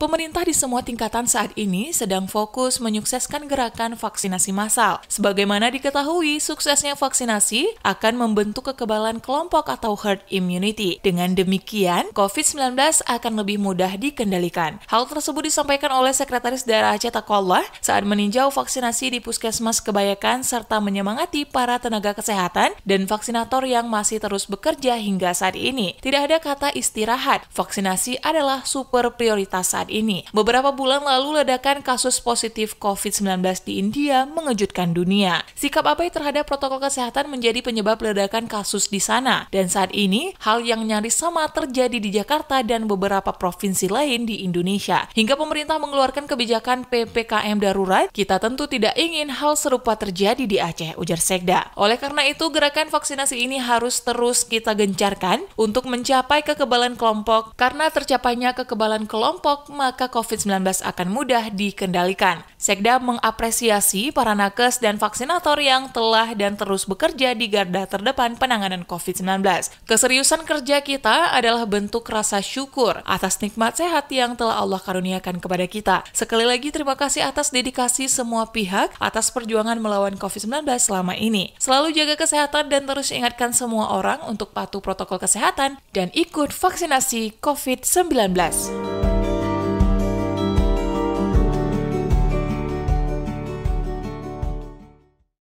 Pemerintah di semua tingkatan saat ini sedang fokus menyukseskan gerakan vaksinasi massal. Sebagaimana diketahui, suksesnya vaksinasi akan membentuk kekebalan kelompok atau herd immunity. Dengan demikian, COVID-19 akan lebih mudah dikendalikan. Hal tersebut disampaikan oleh Sekretaris Daerah Aceh Takwallah saat meninjau vaksinasi di Puskesmas Kebayakan serta menyemangati para tenaga kesehatan dan vaksinator yang masih terus bekerja hingga saat ini. Tidak ada kata istirahat, vaksinasi adalah super prioritas saat ini. Beberapa bulan lalu ledakan kasus positif COVID-19 di India mengejutkan dunia. Sikap abai terhadap protokol kesehatan menjadi penyebab ledakan kasus di sana. Dan saat ini, hal yang nyaris sama terjadi di Jakarta dan beberapa provinsi lain di Indonesia. Hingga pemerintah mengeluarkan kebijakan PPKM darurat, kita tentu tidak ingin hal serupa terjadi di Aceh, ujar Sekda. Oleh karena itu, gerakan vaksinasi ini harus terus kita gencarkan untuk mencapai kekebalan kelompok karena tercapainya kekebalan kelompok maka COVID-19 akan mudah dikendalikan. Sekda mengapresiasi para nakes dan vaksinator yang telah dan terus bekerja di garda terdepan penanganan COVID-19. Keseriusan kerja kita adalah bentuk rasa syukur atas nikmat sehat yang telah Allah karuniakan kepada kita. Sekali lagi terima kasih atas dedikasi semua pihak atas perjuangan melawan COVID-19 selama ini. Selalu jaga kesehatan dan terus ingatkan semua orang untuk patuh protokol kesehatan dan ikut vaksinasi COVID-19.